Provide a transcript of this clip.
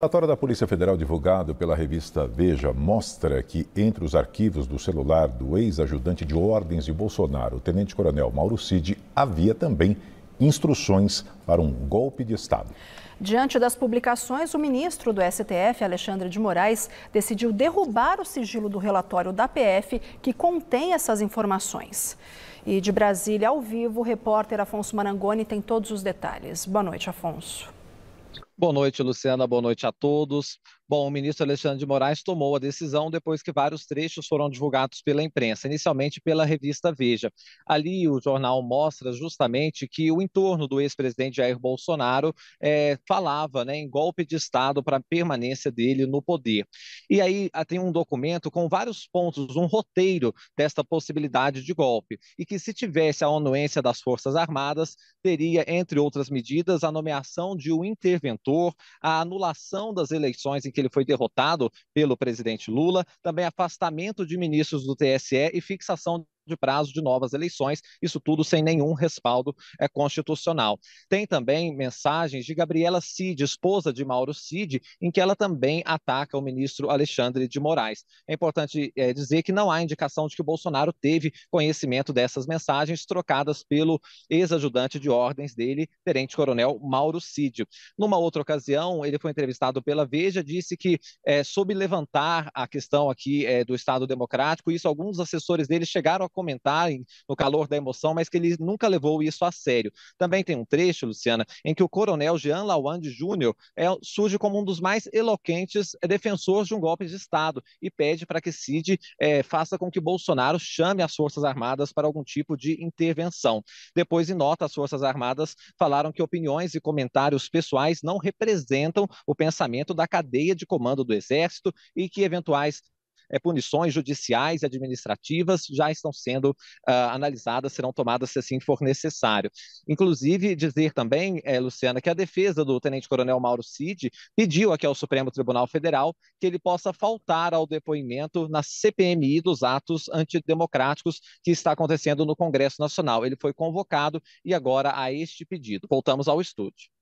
O relatório da Polícia Federal divulgado pela revista Veja mostra que, entre os arquivos do celular do ex-ajudante de ordens de Bolsonaro, o tenente-coronel Mauro Cid, havia também instruções para um golpe de Estado. Diante das publicações, o ministro do STF, Alexandre de Moraes, decidiu derrubar o sigilo do relatório da PF que contém essas informações. E de Brasília, ao vivo, o repórter Afonso Marangoni tem todos os detalhes. Boa noite, Afonso. Boa noite, Luciana. Boa noite a todos. Bom, o ministro Alexandre de Moraes tomou a decisão depois que vários trechos foram divulgados pela imprensa, inicialmente pela revista Veja. Ali, o jornal mostra justamente que o entorno do ex-presidente Jair Bolsonaro é, falava né, em golpe de Estado para a permanência dele no poder. E aí ah, tem um documento com vários pontos, um roteiro desta possibilidade de golpe, e que se tivesse a anuência das Forças Armadas, teria, entre outras medidas, a nomeação de um interventor relator, a anulação das eleições em que ele foi derrotado pelo presidente Lula, também afastamento de ministros do TSE e fixação de prazo de novas eleições, isso tudo sem nenhum respaldo é, constitucional. Tem também mensagens de Gabriela Cid, esposa de Mauro Cid, em que ela também ataca o ministro Alexandre de Moraes. É importante é, dizer que não há indicação de que o Bolsonaro teve conhecimento dessas mensagens trocadas pelo ex-ajudante de ordens dele, tenente-coronel Mauro Cid. Numa outra ocasião, ele foi entrevistado pela Veja, disse que é, soube levantar a questão aqui é, do Estado Democrático, isso alguns assessores dele chegaram a comentar no calor da emoção, mas que ele nunca levou isso a sério. Também tem um trecho, Luciana, em que o coronel Jean Lawand Júnior é, surge como um dos mais eloquentes defensores de um golpe de Estado e pede para que Cid é, faça com que Bolsonaro chame as Forças Armadas para algum tipo de intervenção. Depois, em nota, as Forças Armadas falaram que opiniões e comentários pessoais não representam o pensamento da cadeia de comando do Exército e que eventuais é, punições judiciais e administrativas já estão sendo uh, analisadas, serão tomadas se assim for necessário. Inclusive, dizer também, é, Luciana, que a defesa do tenente-coronel Mauro Cid pediu aqui ao Supremo Tribunal Federal que ele possa faltar ao depoimento na CPMI dos atos antidemocráticos que está acontecendo no Congresso Nacional. Ele foi convocado e agora a este pedido. Voltamos ao estúdio.